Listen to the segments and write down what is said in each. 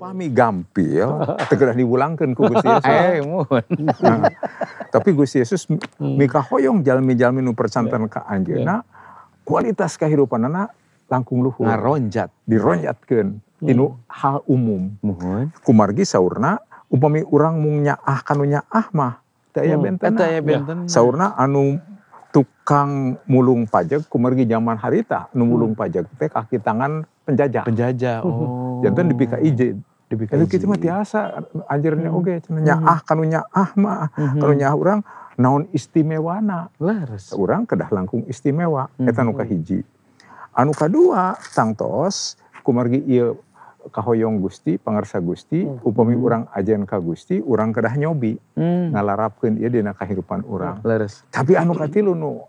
Upami gampil, tegerah diulangkan ku Gusti Yesus. Eh, nah, tapi Gusti Yesus hmm. mika hoyong jalmi-jalmi nu percantan yeah. ka anjeuna, ya. yeah. kualitas kehidupan anak langkung luhur. Ngaronjat. Dironjatkan. Hmm. hal umum. Mohon. Kumargi saurna, upami orang mung nyaah kanu nyaah mah. Daya hmm. benten. Daya nah. benten. Ya. Saurna anu tukang mulung pajak kumargi zaman harita nu mulung hmm. pajak teh kaki tangan penjajah. Penjajah. Oh. Jantan di PKIJ dibikin itu kita mah biasa ajarnya hmm. oke okay, cenanya ah, hmm. kanu ah kanunya ah mah ah. Hmm. Kanu kanunya orang naon na. leres orang kedah langkung istimewa -hmm. eta nu hiji. anu kadua tangtos kumargi iya kahoyong Gusti pangarsa Gusti -hmm. upami orang ajen ka Gusti orang kedah nyobi Hmm. Ngalarapkan iya dina kehidupan orang. leres tapi anu katilu nu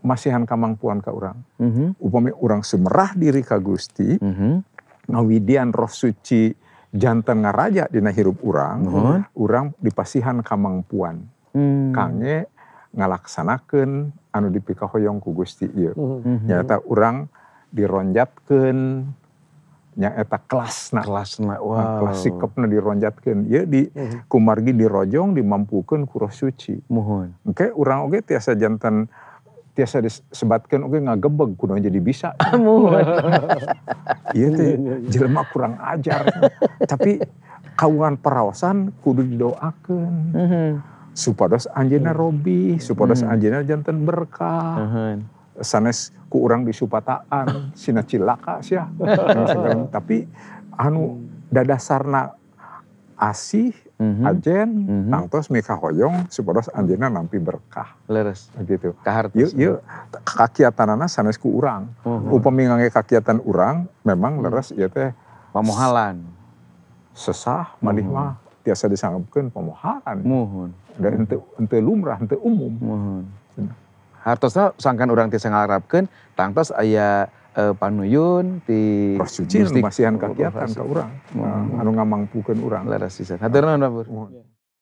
masihan kamangpuan ka orang mm -hmm. upami orang semerah diri ka Gusti mm -hmm. ngawidian roh suci jantan ngaraja dina hirup urang, uhum. urang dipasihan kamangpuan. Hmm. Kange ngalaksanakan anu dipikahoyong ku Gusti ieu. Hmm. Mhm. Mhm. Nyata urang dironjatkan nya eta kelasna. Kelasna, nah, wow. kelas sikapna dironjatkan. Ieu di uhum. kumargi dirojong dimampukan ku roh suci. Mohon. Engke urang oge tiasa jantan tiasa disebatkan oke okay, ngagebeg kudu jadi bisa. iya teh iya, iya, iya. jelema kurang ajar. Tapi kawan perawasan kudu didoakan. Mhm. Supados anjena robi, supados mm -hmm. anjena jantan berkah. Mm -hmm. Sanes ku orang disupataan, sina cilaka sih. Tapi anu dadasarna asih -hmm. Ajen, mm -hmm. nangtos mika hoyong, supados anjena nampi berkah. Leres. Gitu. Kahartos. Yuk, yuk, kakiatanana sanes ku urang. Uh mm-hmm. -huh. Upami ngangge kakiatan urang, memang mm-hmm. leres iya teh pamohalan. Sesah manih mah mm-hmm. tiasa disanggupkan pamohalan. Muhun. Dan ente, ente lumrah, ente umum. Muhun. Hartosnya sangkan orang tiasa ngarapkan, tangtos ayah uh, eh, Panuyun di Prof Suci masih kaki akan ke orang. Hmm. Nah, anu ngamangpukeun orang. Leres sisan. Haturnuhun Pak Pur.